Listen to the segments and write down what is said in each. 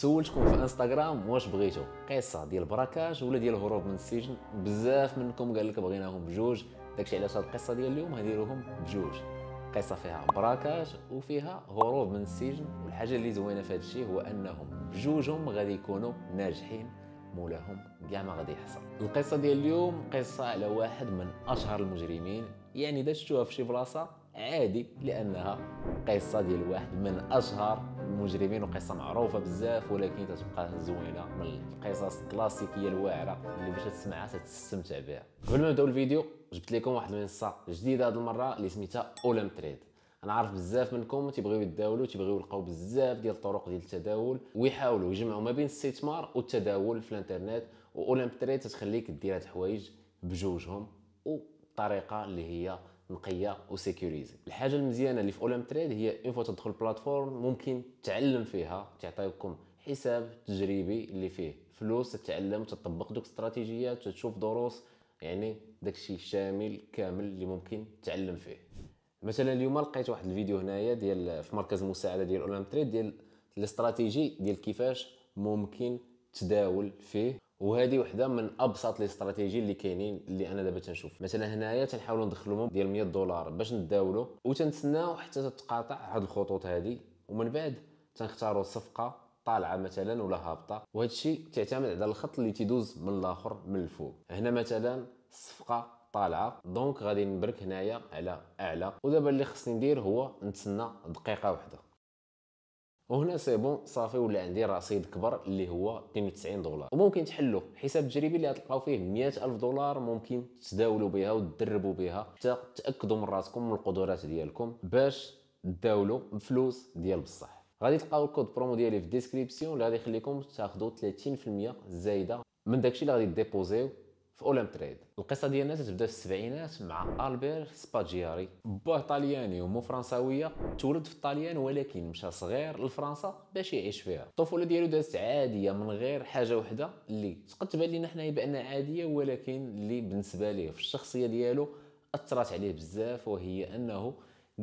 سولتكم في انستغرام واش بغيتو قصه ديال براكاج ولا ديال الهروب من السجن بزاف منكم قال لك بغيناهم بجوج داكشي علاش هاد القصه ديال اليوم غنديروهم بجوج قصه فيها براكاج وفيها هروب من السجن والحاجه اللي زوينه في هادشي هو انهم بجوجهم غادي يكونوا ناجحين مولاهم كاع ما غادي يحصل القصه ديال اليوم قصه على واحد من اشهر المجرمين يعني اذا شفتوها في شي بلاصه عادي لانها قصه ديال واحد من اشهر المجرمين وقصه معروفه بزاف ولكن تتبقى زوينه من القصص الكلاسيكيه الواعره اللي باش تسمعها تستمتع بها قبل ما نبداو الفيديو جبت لكم واحد المنصه جديده هذه المره اللي سميتها اولم تريد انا عارف بزاف منكم تيبغيو يتداولوا تيبغيو يلقاو بزاف ديال الطرق ديال التداول ويحاولوا يجمعوا ما بين الاستثمار والتداول في الانترنت واولم تريد تخليك دير هاد الحوايج بجوجهم وبطريقه اللي هي نقيه وسيكوريزي الحاجه المزيانه اللي في اولام تريد هي اون فوا تدخل بلاتفورم ممكن تعلم فيها تعطيكم حساب تجريبي اللي فيه فلوس تتعلم تطبق دوك استراتيجيات تشوف دروس يعني داكشي شامل كامل اللي ممكن تعلم فيه مثلا اليوم لقيت واحد الفيديو هنايا ديال في مركز المساعده ديال اولام تريد ديال الاستراتيجي ديال كيفاش ممكن تداول فيه وهذه وحده من ابسط الاستراتيجي اللي كاينين اللي انا دابا تنشوف مثلا هنايا تنحاولوا ندخلوهم ديال 100 دولار باش نداولوا وتنتسناو حتى تتقاطع هاد الخطوط هذه ومن بعد تنختاروا صفقه طالعه مثلا ولا هابطه وهذا الشيء تعتمد على الخط اللي تيدوز من الاخر من الفوق هنا مثلا الصفقه طالعه دونك غادي نبرك هنايا على اعلى ودابا اللي خصني ندير هو نتسنى دقيقه واحده وهنا سي بون صافي ولا عندي رصيد كبر اللي هو 92 دولار وممكن تحلو حساب تجريبي اللي غتلقاو فيه 100000 دولار ممكن تداولوا بها وتدربوا بها حتى تاكدوا من راسكم من القدرات ديالكم باش تداولوا بفلوس ديال بصح غادي تلقاو الكود برومو ديالي في الديسكريبسيون اللي غادي يخليكم تاخذوا 30% زايده من داكشي اللي غادي ديبوزيو في اولم تريد القصه ديالنا تبدا في السبعينات مع البير سباجياري باه ايطالياني ومو فرنساويه تولد في الطاليان ولكن مشى صغير لفرنسا باش يعيش فيها الطفوله ديالو دازت عاديه من غير حاجه وحده اللي تقد تبان لنا حنايا بانها عاديه ولكن اللي بالنسبه ليه في الشخصيه ديالو اثرت عليه بزاف وهي انه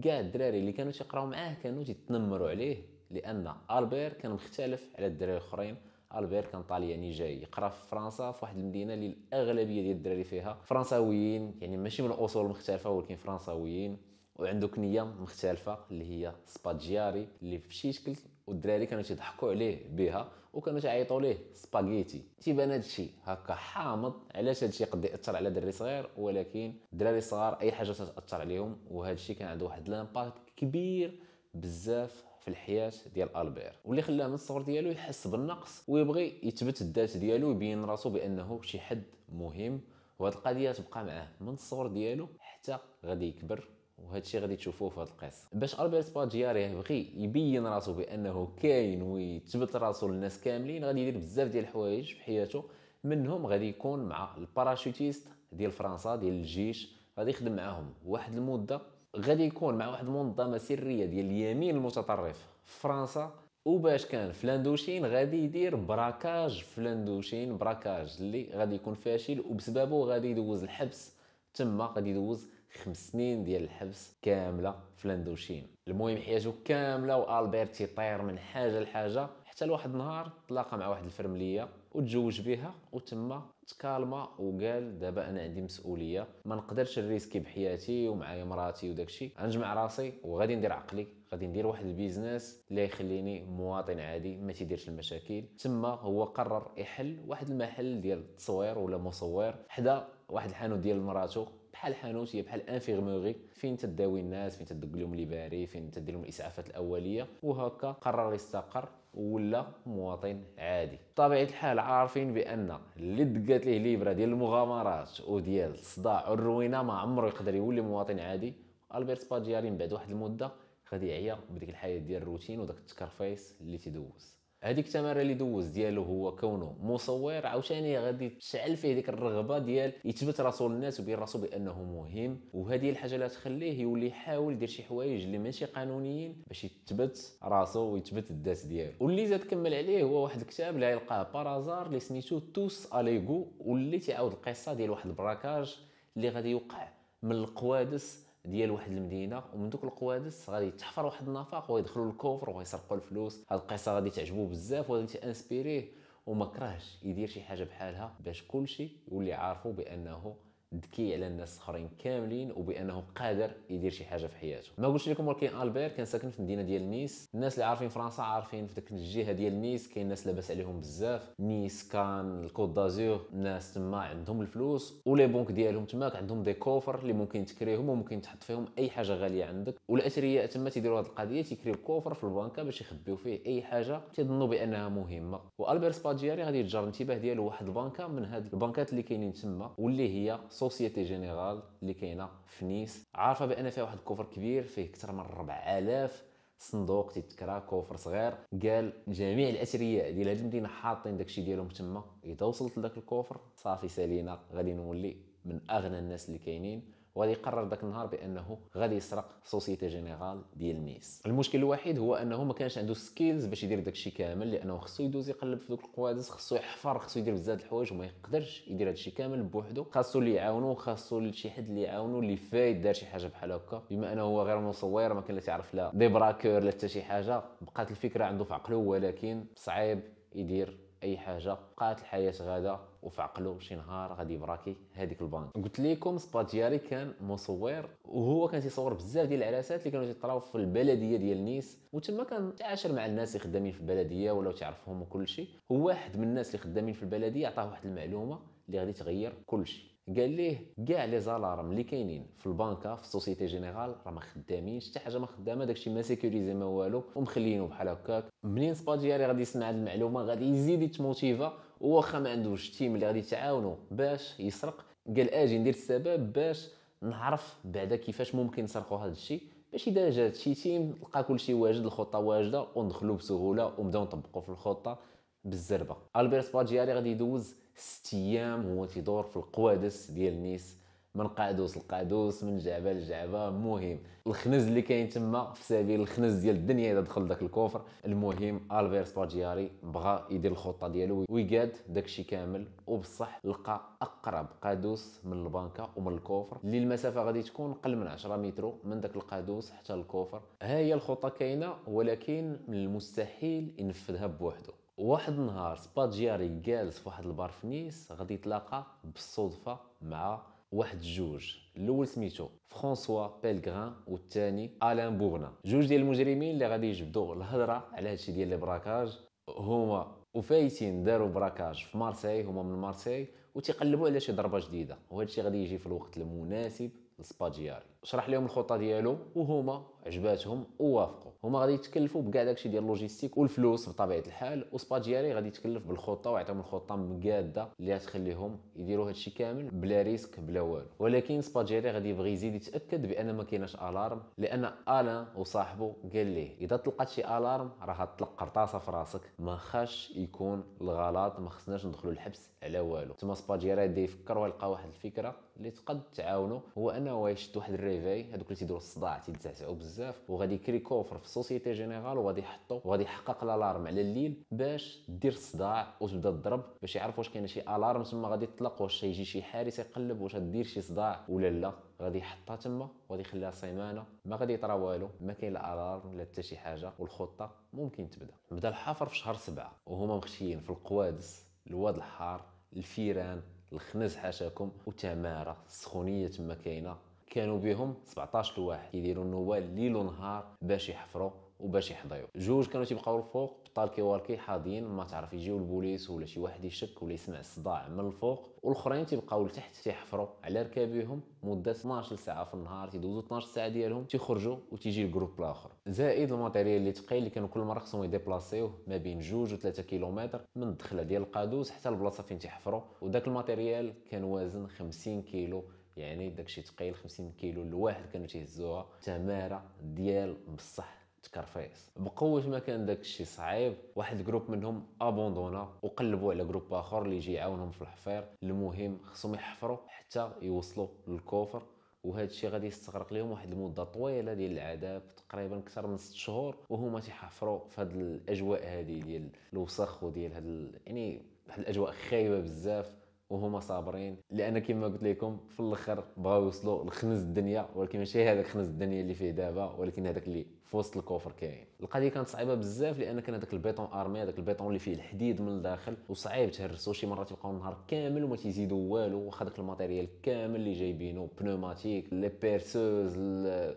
كاع الدراري اللي كانوا تيقراو معاه كانوا تيتنمروا عليه لان البير كان مختلف على الدراري الاخرين البير كان طالياني جاي يقرا في فرنسا في واحد المدينه اللي الاغلبيه ديال الدراري فيها فرنساويين يعني ماشي من اصول مختلفه ولكن فرنساويين وعنده كنيه مختلفه اللي هي سباجياري اللي شي شكل والدراري كانوا تيضحكوا عليه بها وكانوا تيعيطوا ليه سباغيتي تيبان هادشي هكا حامض علاش هادشي قد ياثر على دري صغير ولكن الدراري الصغار اي حاجه تاثر عليهم وهادشي كان عنده واحد لامباكت كبير بزاف في الحياه ديال البير واللي خلاه من الصغر ديالو يحس بالنقص ويبغي يثبت الذات ديالو ويبين راسو بانه شي حد مهم وهاد القضيه تبقى معاه من الصغر ديالو حتى غادي يكبر وهذا الشيء غادي تشوفوه في هذه القصه باش البيرت باجياري يبغي يبين راسو بانه كاين ويثبت راسو للناس كاملين غادي يدير بزاف ديال الحوايج في حياته منهم غادي يكون مع الباراشوتيست ديال فرنسا ديال الجيش غادي يخدم معاهم واحد المده غادي يكون مع واحد المنظمه سريه ديال اليمين المتطرف في فرنسا وباش كان فلاندوشين غادي يدير براكاج فلاندوشين براكاج اللي غادي يكون فاشل وبسببه غادي يدوز الحبس تما غادي يدوز خمس سنين ديال الحبس كامله فلاندوشين المهم حياته كامله والبرتي طير من حاجه لحاجه حتى لواحد النهار تلاقى مع واحد الفرمليه وتزوج بها وتما تكالما وقال دابا انا عندي مسؤوليه ما نقدرش نريسكي بحياتي ومعايا مراتي وداكشي غنجمع راسي وغادي ندير عقلي غادي ندير واحد البيزنس اللي يخليني مواطن عادي ما تيديرش المشاكل تما هو قرر يحل واحد المحل ديال التصوير ولا مصور حدا واحد الحانوت ديال مراتو بحال حانوت هي بحال انفيرموري فين تداوي الناس فين تدق لهم لي باري فين تدير لهم الاسعافات الاوليه وهكا قرر يستقر ولا مواطن عادي بطبيعه الحال عارفين بان اللي دقات ليه ليبرا ديال المغامرات وديال الصداع والروينه ما عمره يقدر يولي مواطن عادي البير باجياري من بعد واحد المده غادي يعيا بديك الحياه ديال الروتين وداك التكرفيس اللي تدوز هذيك التماره اللي دوز ديالو هو كونه مصور عاوتاني غادي تشعل فيه ديك الرغبه ديال يثبت راسو للناس ويبين راسو بانه مهم وهذه الحاجه اللي تخليه يولي يحاول يدير شي حوايج اللي ماشي قانونيين باش يثبت راسو ويثبت الذات ديالو واللي زاد كمل عليه هو واحد الكتاب اللي غايلقاه بارازار اللي سميتو توس اليغو واللي تيعاود القصه ديال واحد البراكاج اللي غادي يوقع من القوادس ديال واحد المدينه ومن دوك القوادس غادي تحفر واحد النفق ويدخلوا للكفر ويسرقوا الفلوس هاد القصه غادي تعجبو بزاف وغادي تانسبيريه وما كرهش يدير شي حاجه بحالها باش كلشي يولي عارفو بانه ذكي على الناس الاخرين كاملين وبانه قادر يدير شي حاجه في حياته ما قلتش لكم ولكن البير كان ساكن في المدينه ديال نيس الناس اللي عارفين فرنسا عارفين في ديك الجهه ديال نيس كاين ناس لاباس عليهم بزاف نيس كان الكوت دازور الناس تما عندهم الفلوس ولي بونك ديالهم تماك عندهم دي كوفر اللي ممكن تكريهم وممكن تحط فيهم اي حاجه غاليه عندك والاثرياء تما تيديروا هذه القضيه تيكريو كوفر في البنكه باش يخبيو فيه اي حاجه تيظنوا بانها مهمه والبير سباجياري غادي يجر الانتباه ديالو واحد البنكه من هاد البنكات اللي كاينين تما واللي هي سوسيتي جينيرال اللي كاينه في نيس عارفه بان فيها واحد الكوفر كبير فيه اكثر من 4000 صندوق تيتكرا كوفر صغير قال جميع الاثرياء ديال هذه المدينه حاطين داكشي ديالهم تما اذا وصلت لذاك الكوفر صافي سالينا غادي نولي من اغنى الناس اللي كاينين وغادي يقرر ذاك النهار بانه غادي يسرق سوسيتي جينيرال ديال نيس المشكل الوحيد هو انه ما كانش عنده سكيلز باش يدير داكشي كامل لانه خصو يدوز يقلب في دوك القوادس خصو يحفر خصو يدير بزاف الحوايج وما يقدرش يدير هادشي كامل بوحدو خاصو اللي يعاونو خاصو شي حد اللي يعاونو اللي فايد دار شي حاجه بحال هكا بما انه هو غير مصور ما كان لا تعرف لا دي براكور لا حتى شي حاجه بقات الفكره عنده في عقله ولكن صعيب يدير اي حاجه بقات الحياه غاده وفي عقله شي نهار غادي يبراكي هذيك البان قلت لكم سبا ديالي كان مصور وهو كان تيصور بزاف ديال العراسات اللي كانوا تيطراو في البلديه ديال نيس وتما كان تعاشر مع الناس اللي خدامين في البلديه ولا تعرفهم وكل شيء وواحد من الناس اللي خدامين في البلديه عطاه واحد المعلومه اللي غادي تغير كل شيء قال ليه كاع لي زالارم اللي كاينين في البنكه في السوسيتي جينيرال راه ما خدامينش حتى حاجه ما خدامه داكشي ما سيكوريزي ما والو ومخليينو بحال هكاك منين سبا ديالي غادي يسمع هاد المعلومه غادي يزيد يتموتيفا واخا ما عندوش تيم اللي غادي تعاونو باش يسرق قال اجي ندير السبب باش نعرف بعدا كيفاش ممكن نسرقوا هذا الشيء باش اذا جا شي تيم لقى كل شيء واجد الخطه واجده وندخلوا بسهوله ونبداو نطبقوا في الخطه بالزربه البير باجياري غادي يدوز 6 ايام هو تيدور في القوادس ديال نيس من قادوس لقادوس من جعبه لجعبه المهم الخنز اللي كاين تما في سبيل الخنز ديال الدنيا اذا دخل داك الكوفر المهم الفير سباجياري بغى يدير الخطه ديالو ويقاد داكشي كامل وبصح لقى اقرب قادوس من البنكه ومن الكوفر اللي المسافه غادي تكون قل من 10 مترو من داك القادوس حتى الكوفر ها هي الخطه كاينه ولكن من المستحيل ينفذها بوحده واحد النهار سباجياري جالس في واحد البار في نيس غادي يتلاقى بالصدفه مع واحد جوج الاول سميتو فرانسوا بيلغران والثاني الان بورنا جوج ديال المجرمين اللي غادي يجبدوا الهضره على هادشي ديال البراكاج هما وفايتين داروا براكاج في مارسي هما من مارسي وتيقلبوا على شي ضربه جديده وهادشي غادي يجي في الوقت المناسب لسباجياري شرح لهم الخطه ديالو وهما عجباتهم ووافقوا هما غادي يتكلفوا بكاع داكشي ديال اللوجيستيك والفلوس بطبيعه الحال وسبا غادي يتكلف بالخطه ويعطيهم الخطه مقاده اللي غتخليهم يديروا هادشي كامل بلا ريسك بلا والو ولكن سبا غادي يبغي يزيد يتاكد بان ما كايناش الارم لان الان وصاحبه قال ليه اذا طلقت شي الارم راه تطلق قرطاسه في راسك ما خاش يكون الغلط ما خصناش ندخلوا الحبس على والو تما سبا غادي يفكر ويلقى واحد الفكره اللي تقد تعاونو هو انه يشد واحد الريفي هذوك اللي تيديروا الصداع تيتزعزعوا بزاف وغادي كوفر في سوسيتي جينيرال وغادي يحطو وغادي يحقق الالارم على الليل باش دير الصداع وتبدا تضرب باش يعرف واش كاين شي الارم تما غادي يطلق واش يجي شي حارس يقلب واش دير شي صداع ولا لا غادي يحطها تما وغادي يخليها سيمانه ما غادي يطرا والو ما كاين لا الارم لا حتى شي حاجه والخطه ممكن تبدا بدا الحفر في شهر سبعة وهما مخشيين في القوادس الواد الحار الفيران الخنز حاشاكم وتماره السخونيه تما كاينه كانوا بهم 17 واحد يديروا النواه ليل ونهار باش يحفروا وباش يحضيو جوج كانوا تيبقاو الفوق بطالكي والكي حاضيين ما تعرف يجيو البوليس ولا شي واحد يشك ولا يسمع الصداع من الفوق والاخرين تيبقاو لتحت تيحفروا على ركابيهم مده 12 ساعه في النهار تيدوزوا 12 ساعه ديالهم تيخرجوا وتيجي الجروب الاخر زائد الماتيريال اللي ثقيل اللي كانوا كل مره خصهم يديبلاسيوه ما بين جوج و3 كيلومتر من الدخله ديال القادوس حتى البلاصه فين تيحفروا وداك الماتيريال كان وازن 50 كيلو يعني داكشي ثقيل 50 كيلو الواحد كانوا تيهزوها تماره ديال بصح تكرفيس بقوه ما كان داك الشيء صعيب واحد الجروب منهم ابوندونا وقلبوا على جروب اخر اللي يجي يعاونهم في الحفير المهم خصهم يحفروا حتى يوصلوا للكوفر وهذا الشيء غادي يستغرق لهم واحد المده طويله ديال العذاب تقريبا اكثر من 6 شهور وهما تيحفروا في هذه الاجواء هذه ديال الوسخ وديال هاد يعني واحد الاجواء خايبه بزاف وهما صابرين لان كما قلت لكم في الاخر بغاو يوصلوا لخنز الدنيا ولكن ماشي هذاك خنز الدنيا اللي فيه دابا ولكن هذاك اللي في وسط الكوفر كاين القضيه كانت صعيبه بزاف لان كان هذاك البيطون ارمي هذاك البيطون اللي فيه الحديد من الداخل وصعيب تهرسو شي مرات يبقاو النهار كامل وما تيزيدو والو واخا داك الماتيريال كامل اللي جايبينو بنوماتيك لي بيرسوز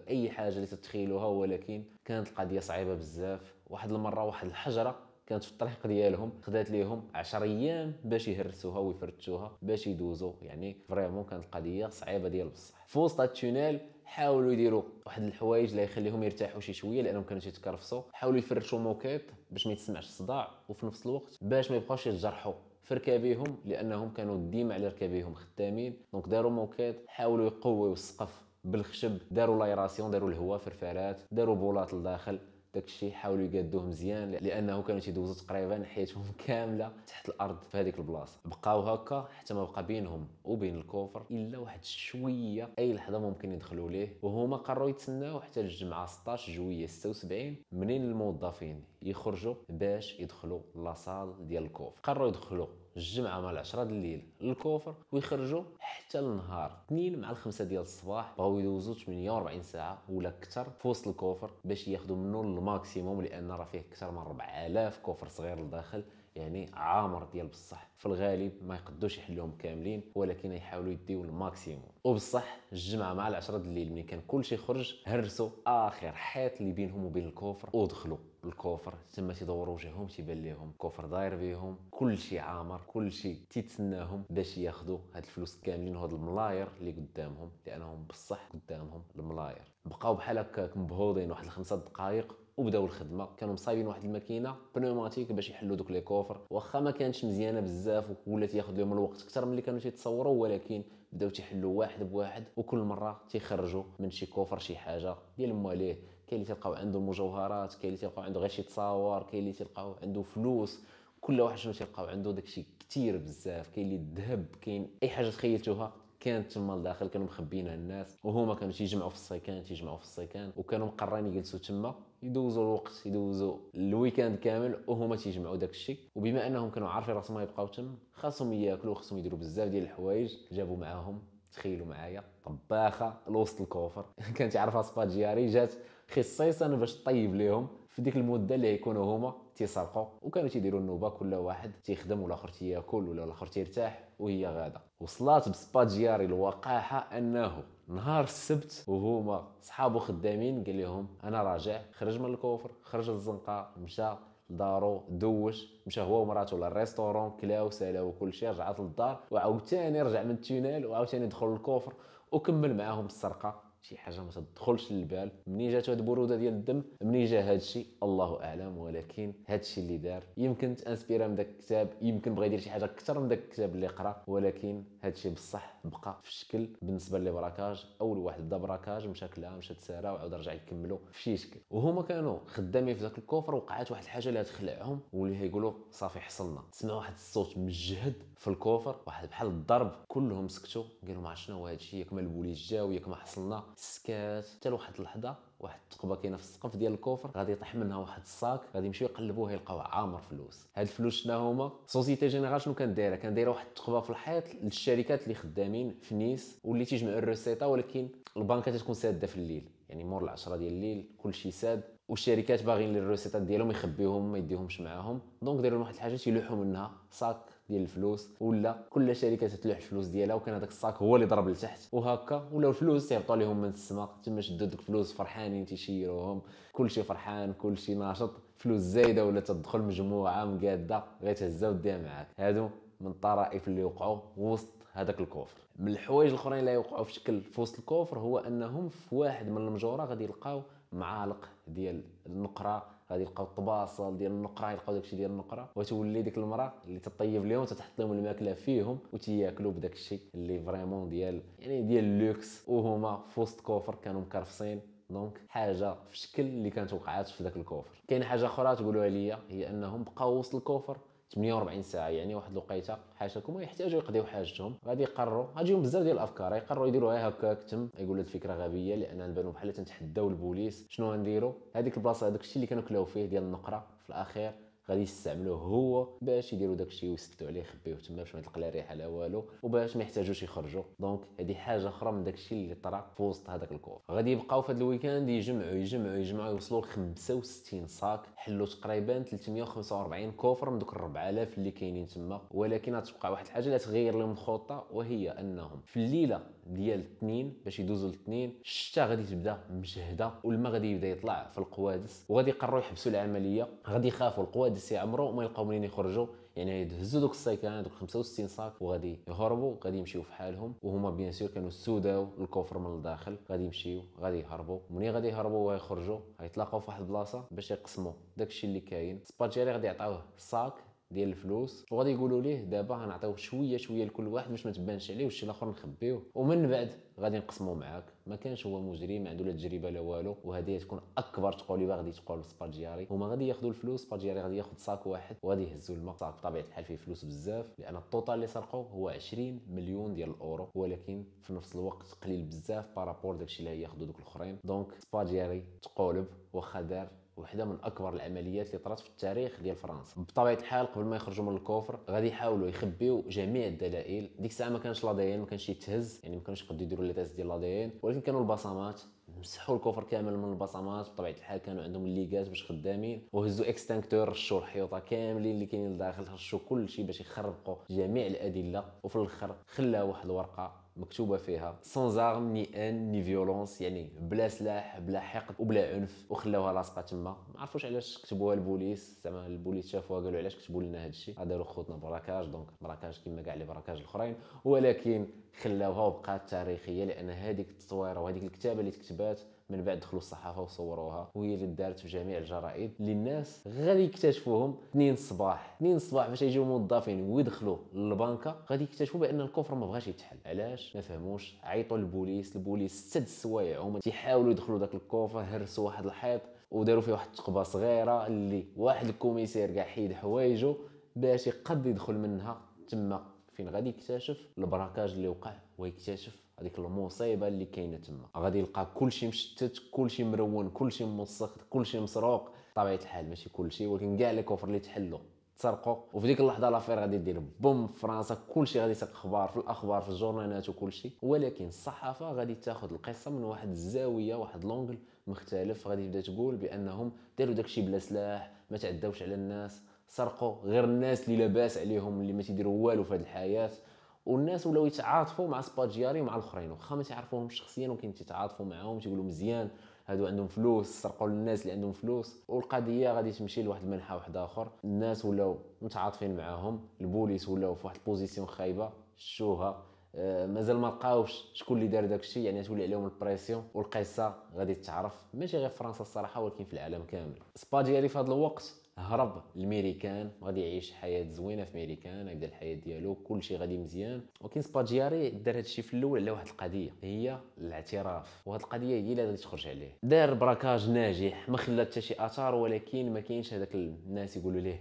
اي حاجه اللي تتخيلوها ولكن كانت القضيه صعيبه بزاف واحد المره واحد الحجره كانت في الطريق ديالهم خدات ليهم 10 ايام باش يهرسوها ويفرتشوها باش يدوزو يعني فريمون كانت القضيه صعيبه ديال بصح في وسط التونيل حاولوا يديروا واحد الحوايج اللي يخليهم يرتاحوا شي شويه لانهم كانوا تيتكرفصوا حاولوا يفرشوا موكيط باش ما يتسمعش الصداع وفي نفس الوقت باش ما يبقاوش يتجرحوا في ركابيهم لانهم كانوا ديما على ركابيهم خدامين دونك داروا موكيط حاولوا يقويوا السقف بالخشب داروا لايراسيون داروا الهواء في الفرفارات داروا بولاط لداخل داكشي حاولوا يقادوه مزيان لانه كانوا تيدوزوا تقريبا حياتهم كامله تحت الارض في هذيك البلاصه بقاو هكا حتى ما بقى بينهم وبين الكوفر الا واحد شويه اي لحظه ممكن يدخلوا ليه وهما قرروا يتسناو حتى الجمعه 16 جويه 76 منين الموظفين يخرجوا باش يدخلوا لاصال ديال الكوفر قرروا يدخلوا الجمعه مع العشرة الليل للكوفر ويخرجوا حتى النهار 2 مع الخمسة ديال الصباح بغاو يدوزوا 48 ساعه ولا اكثر في وسط الكوفر باش ياخذوا منه الماكسيموم لان راه فيه اكثر من 4000 كوفر صغير لداخل يعني عامر ديال بصح في الغالب ما يقدوش يحلوهم كاملين ولكن يحاولوا يديو الماكسيموم وبصح الجمعه مع العشرة الليل ملي كان كلشي خرج هرسوا اخر حيط اللي بينهم وبين الكوفر ودخلوا الكوفر تما تيدوروا وجههم تيبان لهم كوفر داير بهم كلشي عامر كلشي تيتسناهم باش ياخذوا هاد الفلوس كاملين وهاد الملاير اللي قدامهم لانهم بصح قدامهم الملاير بقاو بحال هكاك مبهوضين واحد الخمسة دقائق وبداو الخدمه كانوا مصايبين واحد الماكينه بنوماتيك باش يحلوا دوك لي كوفر واخا ما كانتش مزيانه بزاف ولات ياخذ لهم الوقت اكثر من اللي كانوا تيتصوروا ولكن بداو تيحلوا واحد بواحد وكل مره تيخرجوا من شي كوفر شي حاجه ديال مواليه كاين اللي تلقاو عنده المجوهرات كاين اللي تلقاو عنده غير شي تصاور كاين اللي تلقاو عنده فلوس كل واحد شنو تلقاو عنده داكشي كثير بزاف كاين اللي الذهب كاين اي حاجه تخيلتوها كانت تما لداخل كانوا مخبينها الناس وهما كانوا تيجمعوا في السيكان تيجمعوا في السيكان وكانوا مقررين يجلسوا تما يدوزوا الوقت يدوزوا الويكاند كامل وهما تيجمعوا داك الشيء وبما انهم كانوا عارفين راسهم يبقاو تما خاصهم ياكلوا خاصهم يديروا بزاف ديال الحوايج جابوا معاهم تخيلوا معايا طباخه لوسط الكوفر كانت يعرفها سباجياري جات خصيصا باش طيب ليهم في ديك المده اللي يكونوا هما تيسرقوا وكانوا تيديروا النوبه كل واحد تيخدم والاخر تياكل ولا الاخر تيرتاح وهي غاده وصلات بسباجياري الوقاحه انه نهار السبت وهما صحابو خدامين قال لهم انا راجع خرج من الكوفر خرج للزنقه مشى لدارو دوش مشى هو ومراته للريستورون كلاو سالاو كلشي رجعت للدار وعاوتاني رجع من التونيل وعاوتاني دخل للكوفر وكمل معاهم السرقه شي حاجه ما تدخلش للبال منين جات هاد البروده ديال الدم منين جا هاد الشيء الله اعلم ولكن هاد الشيء اللي دار يمكن تانسبيرا من داك الكتاب يمكن بغى يدير شي حاجه اكثر من داك الكتاب اللي قرا ولكن هاد الشيء بصح بقى في الشكل بالنسبه لي براكاج اول واحد بدا براكاج مشى كلا مشى تسارى وعاود رجع يكملوا في شي شكل وهما كانوا خدامين في ذاك الكوفر وقعات واحد الحاجه اللي تخلعهم واللي هيقولوا صافي حصلنا سمعوا واحد الصوت مجهد في الكوفر واحد بحال الضرب كلهم سكتوا قالوا ما شنو هادشي ياك ما البوليس جاو ياك ما حصلنا سكات حتى لواحد اللحظه واحد الثقبه كاينه في السقف ديال الكوفر غادي يطيح منها واحد الصاك غادي يمشيو يقلبوه يلقاو عامر فلوس هاد الفلوس شنا هما سوسيتي جينيرال شنو كانت دايره كان دايره واحد الثقبه في الحيط للشركات اللي خدامين في نيس واللي تيجمعوا الروسيطه ولكن البنكه تتكون ساده في الليل يعني مور العشرة ديال الليل كلشي ساد والشركات باغيين الروسيطات ديالهم يخبيوهم ما يديهمش معاهم دونك دايرين واحد الحاجه تيلوحوا منها صاك ديال الفلوس ولا كل شركه تتلوح الفلوس ديالها وكان هذاك الصاك هو اللي ضرب لتحت وهكا ولا الفلوس تيهبطوا لهم من السماء تما شدوا دوك الفلوس فرحانين تيشيروهم كلشي فرحان كلشي ناشط فلوس زايده ولا تدخل مجموعه مقاده غير تهزها وديها معاك هادو من الطرائف اللي وقعوا وسط هذاك الكوفر من الحوايج الاخرين اللي يوقعوا في شكل في وسط الكوفر هو انهم في واحد من المجوره غادي يلقاو معالق ديال النقره غادي يلقاو الطباصل ديال النقره يلقاو داكشي ديال النقره وتولي ديك المراه اللي تطيب لهم وتحط لهم الماكله فيهم وتياكلوا بداكشي اللي فريمون ديال يعني ديال اللوكس وهما في وسط كوفر كانوا مكرفصين دونك حاجه في الشكل اللي كانت وقعات في ذاك الكوفر كاين حاجه اخرى تقولوها ليا هي انهم بقاو وسط الكوفر 48 ساعه يعني واحد الوقيته حاشاكم يحتاجوا يقضيو حاجتهم غادي يقرروا غاديهم بزاف ديال الافكار يقرروا يديروا غير هكاك تم يقول الفكره غبيه لان نبانو بحال تنتحداو البوليس شنو غنديروا هذيك البلاصه هذاك الشيء اللي كانوا كلاو فيه ديال النقره في الاخير غادي يستعملوه هو باش يديروا داكشي ويسدوا عليه يخبيوه تما باش ما تلقى لا ريحه لا والو وباش ما يحتاجوش يخرجوا دونك هذه حاجه اخرى من داكشي اللي طرا في وسط هذاك الكور غادي يبقاو في هذا الويكاند يجمعوا يجمعوا يجمعوا يوصلوا ل 65 صاك حلوا تقريبا 345 كوفر من دوك 4000 اللي كاينين تما ولكن غتبقى واحد الحاجه اللي تغير لهم الخطه وهي انهم في الليله ديال الاثنين باش يدوزوا الاثنين الشتاء غادي تبدا مجهده والماء غادي يبدا يطلع في القوادس وغادي يقرروا يحبسوا العمليه غادي يخافوا القوادس غادي عمرو وما يلقاو منين يخرجوا يعني يدهزوا دوك السيكلان دوك 65 صاك وغادي يهربوا غادي يمشيو في حالهم وهما بيان سور كانوا سوداو الكوفر من الداخل غادي يمشيو غادي يهربوا منين غادي يهربوا ويخرجوا غيتلاقاو في واحد البلاصه باش يقسموا داكشي اللي كاين سباتيري غادي يعطيوه صاك ديال الفلوس وغادي يقولوا ليه دابا غنعطيو شويه شويه لكل واحد باش ما تبانش عليه والشي الاخر نخبيوه ومن بعد غادي نقسموا معاك ما كانش هو مجرم ما عنده لا تجربه لا والو وهذه تكون اكبر تقوليبه غادي تقول سباجياري هما غادي ياخذوا الفلوس سباجياري غادي ياخذ صاك واحد وغادي يهزوا الماء صاك بطبيعه الحال فيه فلوس بزاف لان التوتال اللي سرقوا هو 20 مليون ديال الاورو ولكن في نفس الوقت قليل بزاف بارابور داكشي اللي ياخذوا دوك الاخرين دونك سباجياري تقولب واخا دار وحده من اكبر العمليات اللي طرات في التاريخ ديال فرنسا بطبيعه الحال قبل ما يخرجوا من الكوفر غادي يحاولوا يخبيو جميع الدلائل ديك الساعه ما كانش لا دي ان ما كانش يتهز يعني ما كانوش يقدروا يديروا لي تيست ديال لا دي ان فين كانوا البصمات مسحوا الكفر كامل من البصمات بطبيعه الحال كانوا عندهم الليغاز باش خدامين وهزوا اكستنكتور رشوا الحيوطه كاملين اللي كاينين لداخل رشوا كل شيء باش يخربقوا جميع الادله وفي الاخر خلى واحد الورقه مكتوبه فيها سون زارم ني ان ني فيولونس يعني بلا سلاح بلا حقد وبلا عنف وخلاوها لاصقه تما ما عرفوش علاش كتبوها البوليس زعما البوليس شافوها قالوا علاش كتبوا لنا هذا الشيء داروا خوتنا براكاج دونك براكاج كما كاع لي براكاج الاخرين ولكن خلاوها وبقات تاريخيه لان هذيك التصويره وهذيك الكتابه اللي تكتبات من بعد دخلوا الصحافه وصوروها وهي اللي دارت في جميع الجرائد للناس غادي يكتشفوهم 2 الصباح 2 الصباح فاش يجيو موظفين ويدخلوا للبنكه غادي يكتشفوا بان الكفر ما بغاش يتحل علاش ما فهموش عيطوا للبوليس البوليس سد السوايع هما تيحاولوا يدخلوا داك الكفر هرسوا واحد الحيط وداروا فيه واحد التقبه صغيره اللي واحد الكوميسير كاع حيد حوايجه باش يقد يدخل منها تما فين غادي يكتشف البراكاج اللي وقع ويكتشف هذيك المصيبه اللي كاينه تما غادي يلقى كلشي مشتت كلشي مرون كلشي موسخ كلشي مسروق طبيعه الحال ماشي كلشي ولكن كاع لي كوفر اللي تحلوا تسرقوا وفي ديك اللحظه لافير غادي دير بوم في فرنسا كلشي غادي يسرق اخبار في الاخبار في الجورنالات وكلشي ولكن الصحافه غادي تاخذ القصه من واحد الزاويه واحد لونغل مختلف غادي تبدا تقول بانهم داروا داكشي بلا سلاح ما تعداوش على الناس سرقوا غير الناس اللي لاباس عليهم اللي ما تيديروا والو في هذه الحياه والناس ولاو يتعاطفوا مع سباجياري ومع الاخرين واخا ما تعرفوهمش شخصيا ولكن تيتعاطفوا معاهم تيقولوا مزيان هادو عندهم فلوس سرقوا للناس اللي عندهم فلوس والقضيه غادي تمشي لواحد المنحى واحد اخر الناس ولاو متعاطفين معاهم البوليس ولاو في واحد البوزيسيون خايبه شوها آه مازال ما لقاوش شكون اللي دار داكشي يعني تولي عليهم البريسيون والقصه غادي تتعرف ماشي غير في فرنسا الصراحه ولكن في العالم كامل سباجياري في هذا الوقت هرب الميريكان غادي يعيش حياه زوينه في ميريكان يبدا الحياه ديالو كلشي غادي مزيان ولكن سباجياري دار هادشي في الاول على واحد القضيه هي الاعتراف وهاد القضيه هي اللي غادي تخرج عليه دار براكاج ناجح ما خلى حتى شي اثار ولكن ما كاينش هذاك الناس يقولوا ليه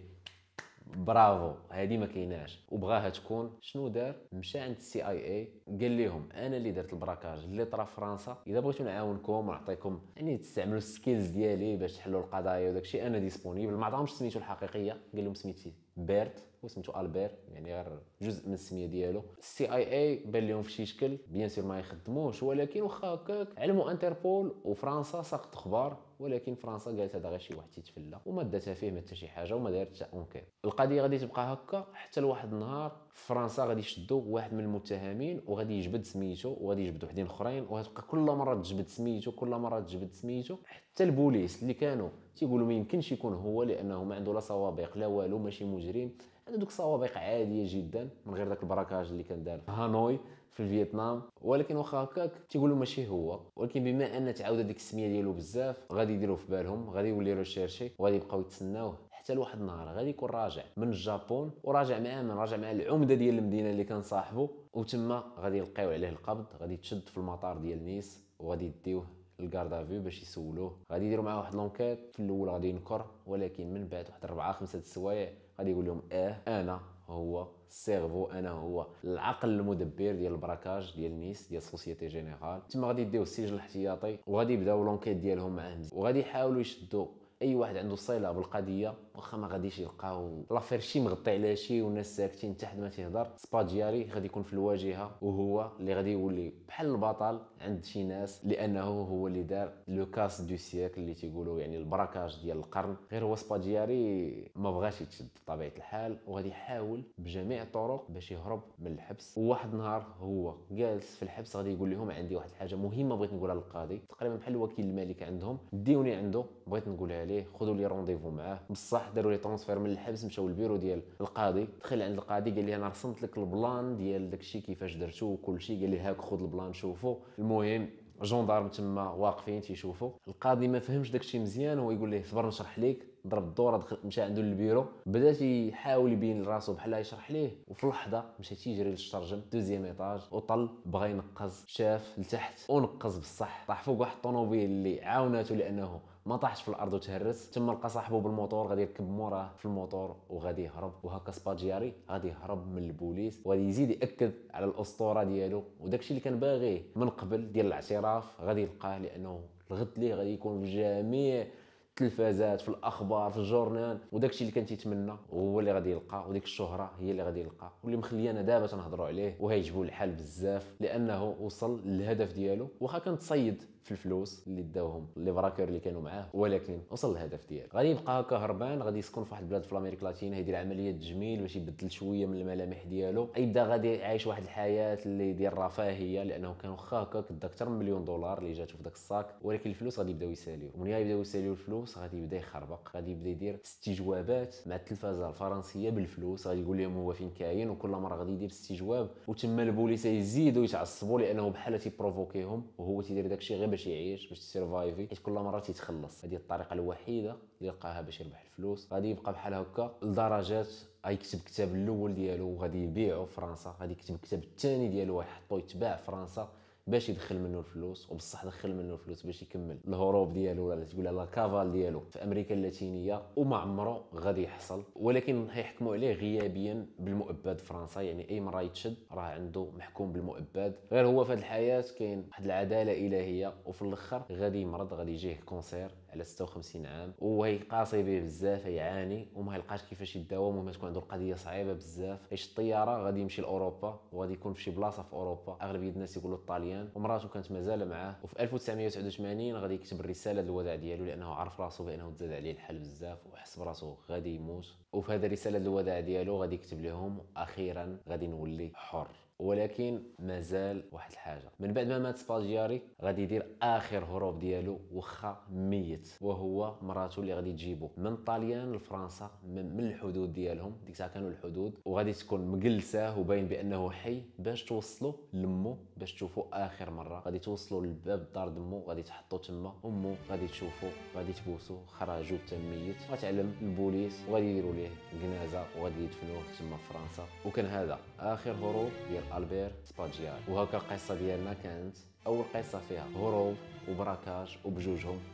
برافو هذه ما كايناش وبغاها تكون شنو دار مشى عند السي اي اي قال لهم انا اللي درت البراكاج اللي طرا فرنسا اذا بغيتو نعاونكم ونعطيكم يعني تستعملوا السكيلز ديالي باش تحلوا القضايا وداكشي انا ديسبونيبل ما عطاهمش سميتو الحقيقيه قال لهم سميتي بيرت وسميتو البير يعني غير جزء من السميه ديالو السي اي اي بان لهم فشي شكل بيان سور ما يخدموش ولكن واخا هكاك علموا انتربول وفرنسا ساقط اخبار ولكن فرنسا قالت هذا غير شي واحد تيتفلى وما داتها فيه ما حتى شي حاجه وما دارت حتى اونكير القضيه غادي تبقى هكا حتى لواحد النهار فرنسا غادي يشدوا واحد من المتهمين وغادي يجبد سميتو وغادي يجبد وحدين اخرين وغتبقى كل مره تجبد سميتو كل مره تجبد سميتو حتى البوليس اللي كانوا تيقولوا ما يمكنش يكون هو لانه ما عنده لا سوابق لا والو ماشي مجرم عنده دوك صوابق عاديه جدا من غير داك البراكاج اللي كان دار في هانوي في فيتنام ولكن واخا هكاك تيقولوا ماشي هو ولكن بما ان تعاود ديك السميه ديالو بزاف غادي يديروه في بالهم غادي يولي ريشيرشي وغادي يبقاو يتسناوه حتى لواحد النهار غادي يكون راجع من الجابون وراجع مع من راجع مع العمده ديال المدينه اللي كان صاحبه وتما غادي يلقاو عليه القبض غادي تشد في المطار ديال نيس وغادي يديوه الكاردا فيو باش يسولوه غادي يديروا معاه واحد لونكيت في الاول غادي ينكر ولكن من بعد واحد 4 5 السوايع غادي يقول لهم اه انا هو سيرفو انا هو العقل المدبر ديال البراكاج ديال نيس ديال سوسيتي جينيرال تما غادي يديو السجل الاحتياطي وغادي يبداو لونكيت ديالهم مع هندي وغادي يحاولوا يشدوا اي واحد عنده صله بالقضيه واخا ما غاديش يلقاو لافير شي مغطي على شي والناس ساكتين حتى حد ما تيهضر سبا ديالي غادي يكون في الواجهه وهو اللي غادي يولي بحال البطل عند شي ناس لانه هو اللي دار لو كاس دو سيكل اللي تيقولوا يعني البراكاج ديال القرن غير هو سبا ديالي ما بغاش يتشد بطبيعه الحال وغادي يحاول بجميع الطرق باش يهرب من الحبس وواحد النهار هو جالس في الحبس غادي يقول لهم عندي واحد الحاجه مهمه بغيت نقولها للقاضي تقريبا بحال الوكيل الملك عندهم ديوني عنده بغيت نقولها عليه خذوا لي رونديفو معاه بصح داروا لي ترونسفير من الحبس مشاو للبيرو ديال القاضي دخل عند القاضي قال لي انا رسمت لك البلان ديال داكشي كيفاش درتو وكل شيء قال لي هاك خذ البلان شوفو المهم جوندارم تما واقفين تيشوفوا القاضي ما فهمش داكشي مزيان هو يقول ليه صبر نشرح ليك ضرب الدوره دخل مشى عنده للبيرو بدا تيحاول يبين لراسو بحال يشرح ليه وفي لحظه مشى تيجري للشرجم دوزيام ايطاج وطل بغى ينقز شاف لتحت ونقز بصح طاح فوق واحد الطونوبيل اللي عاوناتو لانه ما طاحش في الارض وتهرس تم لقى صاحبه بالموتور غادي يركب موراه في الموتور وغادي يهرب وهكا سباجياري غادي يهرب من البوليس وغادي يزيد ياكد على الاسطوره ديالو وداكشي اللي كان باغيه من قبل ديال الاعتراف غادي يلقاه لانه الغد ليه غادي يكون في جميع التلفازات في الاخبار في الجورنال وداكشي اللي كان تيتمنى هو اللي غادي يلقى وديك الشهره هي اللي غادي يلقى واللي مخليانا دابا تنهضروا عليه وهيجبوا الحال بزاف لانه وصل للهدف ديالو واخا كان تصيد في الفلوس اللي داوهم لي براكور اللي كانوا معاه ولكن وصل الهدف ديالو غادي يبقى هكا هربان غادي يسكن في واحد البلاد في امريكا اللاتينيه يدير عمليه تجميل باش يبدل شويه من الملامح ديالو يبدا غادي عايش واحد الحياه اللي ديال الرفاهيه لانه كان واخا هكا كدا اكثر من مليون دولار اللي جاتو في داك الصاك ولكن الفلوس غادي يبداو يساليو ومن يبداو يساليو الفلوس غادي يبدا يخربق غادي يبدا يدير استجوابات مع التلفازه الفرنسيه بالفلوس غادي يقول لهم هو فين كاين وكل مره غادي يدير استجواب وتما البوليس يزيدوا يتعصبوا لانه بحال تيبروفوكيهم وهو تيدير داكشي غير باش يعيش باش تسيرفايفي حيت كل مره تيتخلص هذه الطريقه الوحيده اللي لقاها باش يربح الفلوس غادي يبقى بحال هكا لدرجات غيكتب الكتاب الاول ديالو وغادي يبيعه في فرنسا غادي يكتب الكتاب الثاني ديالو ويحطو يتباع في فرنسا باش يدخل منه الفلوس وبصح دخل منه الفلوس باش يكمل الهروب ديالو ولا تقول لا كافال ديالو في امريكا اللاتينيه وما عمره غادي يحصل ولكن حيحكموا عليه غيابيا بالمؤبد فرنسا يعني اي مره يتشد راه عنده محكوم بالمؤبد غير هو في هذه الحياه كاين واحد العداله الهيه وفي الاخر غادي يمرض غادي يجيه كونسير على 56 عام وهي قاصي به بزاف يعاني وما يلقاش كيفاش يداوم وما تكون عنده القضيه صعيبه بزاف حيت الطياره غادي يمشي لاوروبا وغادي يكون في شي بلاصه في اوروبا اغلبيه الناس يقولوا الطاليان ومراته كانت مازال معاه وفي 1989 غادي يكتب الرساله للوداع ديالو لانه عرف راسو بانه تزاد عليه الحال بزاف وحس براسو غادي يموت وفي هذه الرساله الوداع ديالو غادي يكتب لهم اخيرا غادي نولي حر ولكن مازال واحد الحاجه من بعد ما مات سباجياري غادي يدير اخر هروب ديالو وخا ميت وهو مراته اللي غادي تجيبو من طاليان لفرنسا من الحدود ديالهم ديك الساعه كانوا الحدود وغادي تكون مجلساه وباين بانه حي باش توصلوا لمو باش تشوفوا اخر مره غادي توصلوا لباب دار دمو غادي تحطوا تما امو غادي تشوفوا غادي تبوسوا خرجوا حتى ميت غتعلم البوليس وغادي يديروا ليه جنازه وغادي يدفنوه تما في فرنسا وكان هذا اخر هروب ديال البير سباجيال وهكا القصه ديالنا كانت اول قصه فيها هروب وبراكاج وبجوجهم